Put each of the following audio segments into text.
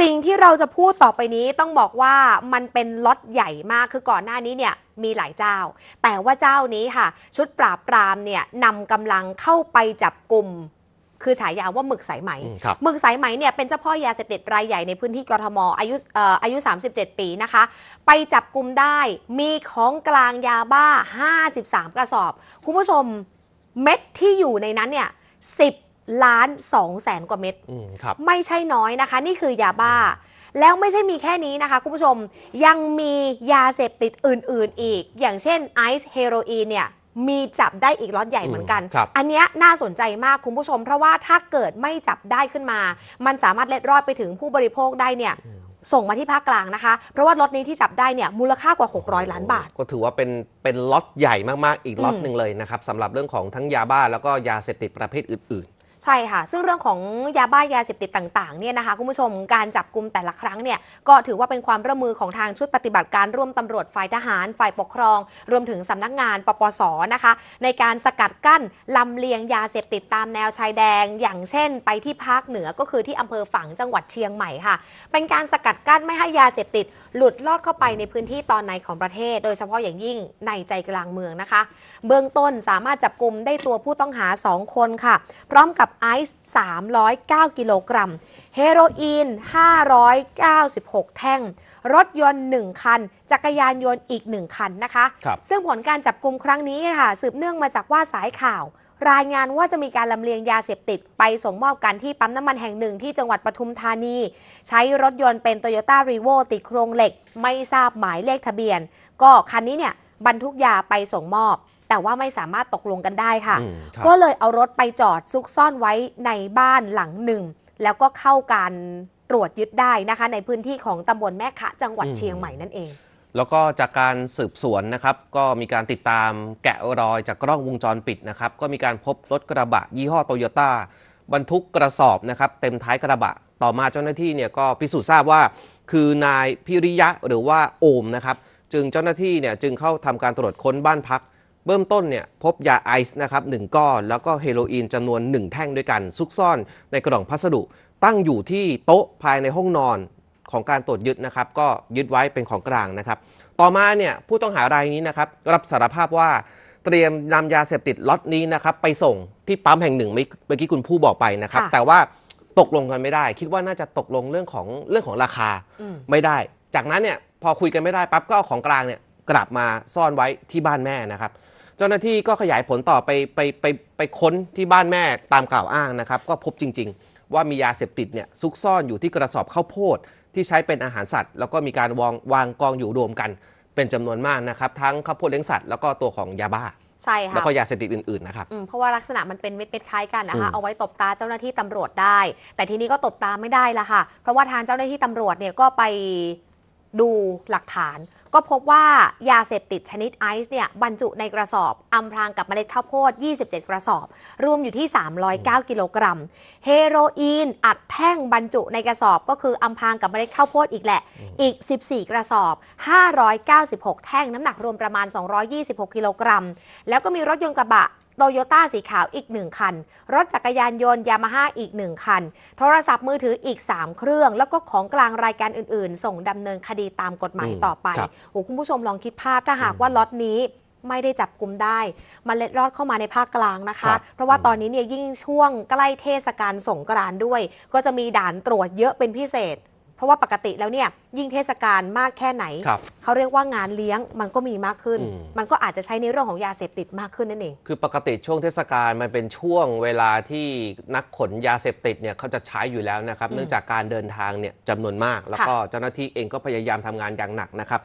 สิ่งที่เราจะพูดต่อไปนี้ต้องบอกว่ามันเป็นล็อตใหญ่มากคือก่อนหน้านี้เนี่ยมีหลายเจ้า แต่ว่าเจ้านี้ค่ะ ชุดปราบปรามเนี่ยนำกำลังเข้าไปจับกลุ่มคือฉายาว่าหมึกสายไหม หมึกสายไหมเนี่ยเป็นเจ้าพ่อยาเสพติดรายใหญ่ในพื้นที่กรทมอายุอายุ 37 ปีนะคะ ไปจับกลุ่มได้มีของกลางยาบ้า 53 กระสอบ คุณผู้ชมเม็ด ที่อยู่ในนั้นเนี่ย10ล้านสองแสนกว่าเม็ดไม่ใช่น้อยนะคะ นี่คือยาบ้า แล้วไม่ใช่มีแค่นี้นะคะคุณผู้ชม ยังมียาเสพติดอื่นๆอีก อย่างเช่นไอซ์เฮโรอีนเนี่ย มีจับได้อีกล็อตใหญ่เหมือนกัน อันนี้น่าสนใจมากคุณผู้ชม เพราะว่าถ้าเกิดไม่จับได้ขึ้นมา มันสามารถเล็ดรอดไปถึงผู้บริโภคได้เนี่ย ส่งมาที่ภาคกลางนะคะ เพราะว่าล็อตนี้ที่จับได้เนี่ย มูลค่ากว่า 600 ล้านบาท ก็ถือว่าเป็นเป็นล็อตใหญ่มากๆ อีกล็อตหนึ่งเลยนะครับสำหรับเรื่องของทั้งยาบ้าแล้วก็ยาเสพติดประเภทอื่นใช่ค่ะ ซึ่งเรื่องของยาบ้ายาเสพติดต่างๆเนี่ยนะคะ คุณผู้ชมการจับกลุ่มแต่ละครั้งเนี่ยก็ถือว่าเป็นความร่วมมือของทางชุดปฏิบัติการร่วมตำรวจ ฝ่ายทหาร ฝ่ายปกครอง รวมถึงสำนักงานปปสนะคะ ในการสกัดกั้นลำเลียงยาเสพติดตามแนวชายแดง อย่างเช่นไปที่ภาคเหนือก็คือที่อำเภอฝังจังหวัดเชียงใหม่ค่ะ เป็นการสกัดกั้นไม่ให้ยาเสพติดหลุดลอดเข้าไปในพื้นที่ตอนในของประเทศ โดยเฉพาะอย่างยิ่งในใจกลางเมืองนะคะ เบื้องต้นสามารถจับกลุ่มได้ตัวผู้ต้องหา2คนค่ะ พร้อมกับไอซ์309 กิโลกรัม เฮโรอีน596 แท่ง รถยนต์ 1 คัน จักรยานยนต์อีก 1 คันนะคะคซึ่งผลการจับกลุมครั้งนี้ค่ะ สืบเนื่องมาจากว่าสายข่าว รายงานว่าจะมีการลำเลียงยาเสพติดไปส่งมอบกันที่ปั๊มน้ำมันแห่งหนึ่งที่จังหวัดปทุมธานี ใช้รถยนต์เป็นโตโยต้ารีโวติดโครงเหล็ก ไม่ทราบหมายเลขทะเบียน ก็คันนี้เนี่ยบรรทุกยาไปส่งมอบแต่ว่าไม่สามารถตกลงกันได้ค่ะ ก็เลยเอารถไปจอดซุกซ่อนไว้ในบ้านหลังหนึ่ง แล้วก็เข้าการตรวจยึดได้นะคะในพื้นที่ของตำบลแม่ขะจังหวัดเชียงใหม่นั่นเอง แล้วก็จากการสืบสวนนะครับ ก็มีการติดตามแกะรอยจากกล้องวงจรปิดนะครับ ก็มีการพบรถกระบะ ยี่ห้อโตโยต้าบรรทุกกระสอบนะครับเต็มท้ายกระบะ ต่อมาเจ้าหน้าที่เนี่ยก็พิสูจน์ทราบว่าคือนายพิริยะหรือว่าโอมนะครับ จึงเจ้าหน้าที่เนี่ยจึงเข้าทำการตรวจค้นบ้านพักเบื้องต้นเนี่ยพบยาไอซ์นะครับหก้อน แล้วก็เฮโรอีนจำนวน 1 แท่งด้วยกัน ซุกซ่อนในกระดองพัสดุ ตั้งอยู่ที่โต๊ะภายในห้องนอนของการตรวจยึดนะครับ ก็ยึดไว้เป็นของกลางนะครับ ต่อมาเนี่ยผู้ต้องหารายนี้นะครับ รับสารภาพว่า เตรียมนำยาเสพติดล็อตนี้นะครับ ไปส่งที่ปั๊มแห่งหนึ่งเมื่อกี้คุณผู้บอกไปนะครับ แต่ว่าตกลงกันไม่ได้ คิดว่าน่าจะตกลงเรื่องของเรื่องของราคาไม่ได้ จากนั้นเนี่ยพอคุยกันไม่ได้ปั๊บก็เอาของกลางเนี่ยกลับมาซ่อนไว้ที่บ้านแม่นะครับจ้าหน้าที่ก็ขยายผลต่อไปไปไปไปค้นที่บ้านแม่ตามกล่าวอ้างนะครับ ก็พบจริงๆ ว่ามียาเสพติดเนี่ยซุกซ่อนอยู่ที่กระสอบข้าวโพดที่ใช้เป็นอาหารสัตว์ แล้วก็มีการวางวางกองอยู่รวมกัน เป็นจำนวนมากนะครับ ทั้งข้าวโพดเลี้ยงสัตว์แล้วก็ตัวของยาบ้าใช่ค่ะแล้วก็ยาเสพติดอื่นๆนะครับเพราะว่าลักษณะมันเป็นเม็ดๆคล้ายกันนะคะเอาไว้ตบตาเจ้าหน้าที่ตำรวจได้ แต่ทีนี้ก็ตบตาไม่ได้ละค่ะเพราะว่าทางเจ้าหน้าที่ตำรวจเนี่ยก็ไปดูหลักฐานก็พบว่า ยาเสพติดชนิดไอซ์เนี่ยบรรจุในกระสอบอำพรางกับเมล็ดข้าวโพด27 กระสอบ รวมอยู่ที่ 309 กิโลกรัม เฮโรอีน อัดแท่งบรรจุในกระสอบก็คืออำพรางกับเมล็ดข้าวโพดอีกแหละ อีก 14 กระสอบ 596 แท่งน้ำหนักรวมประมาณ 226 กิโลกรัม แล้วก็มีรถยนต์กระบะโตโยต้าสีขาวอีก 1คัน รถจักรยานยนต์ยามาฮ่าอีก 1คัน โทรศัพท์มือถืออีก 3 เครื่อง แล้วก็ของกลางรายการอื่นๆ ส่งดำเนินคดีตามกฎหมายต่อไปโอ้คุณผู้ชมลองคิดภาพถ้าหากว่าล็อตนี้ไม่ได้จับกลุ่มได้มันเล็ดรอดเข้ามาในภาคกลางนะคะ เพราะว่าตอนนี้เนี่ยยิ่งช่วงใกล้เทศกาลสงกรานด้วย ก็จะมีด่านตรวจเยอะเป็นพิเศษราะว่าปกติแล้วเนี่ยยิ่งเทศกาลมากแค่ไหน เขาเรียกว่างานเลี้ยงมันก็มีมากขึ้น มันก็อาจจะใช้ในเรื่องของยาเสพติดมากขึ้นนั่นเองคือปกติช่วงเทศกาลมันเป็นช่วงเวลาที่นักขนยาเสพติดเนี่ยเขาจะใช้อยู่แล้วนะครับ เนื่องจากการเดินทางเนี่ยจำนวนมาก แล้วก็เจ้าหน้าที่เองก็พยายามทำงานอย่างหนักนะครับ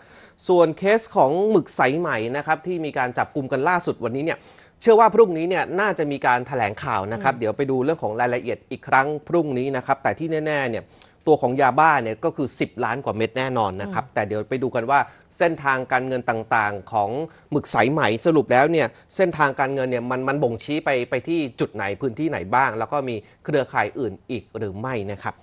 ส่วนเคสของหมึกใสใหม่นะครับที่มีการจับกลุ่มกันล่าสุดวันนี้เนี่ยเชื่อว่าพรุ่งนี้เนี่ยน่าจะมีการถแถลงข่าวนะครับเดี๋ยวไปดูเรื่องของรายละเอียดอีกครั้งพรุ่งนี้นะครับแต่ที่แน่ ๆเนี่ยตัวของยาบ้าเนี่ยก็คือ 10 ล้านกว่าเม็ดแน่นอนนะครับ แต่เดี๋ยวไปดูกันว่าเส้นทางการเงินต่างๆ ของหมึกสายไหมสรุปแล้วเนี่ยเส้นทางการเงินเนี่ยมันมันบ่งชี้ไปไปที่จุดไหนพื้นที่ไหนบ้าง แล้วก็มีเครือข่ายอื่นอีกหรือไม่นะครับ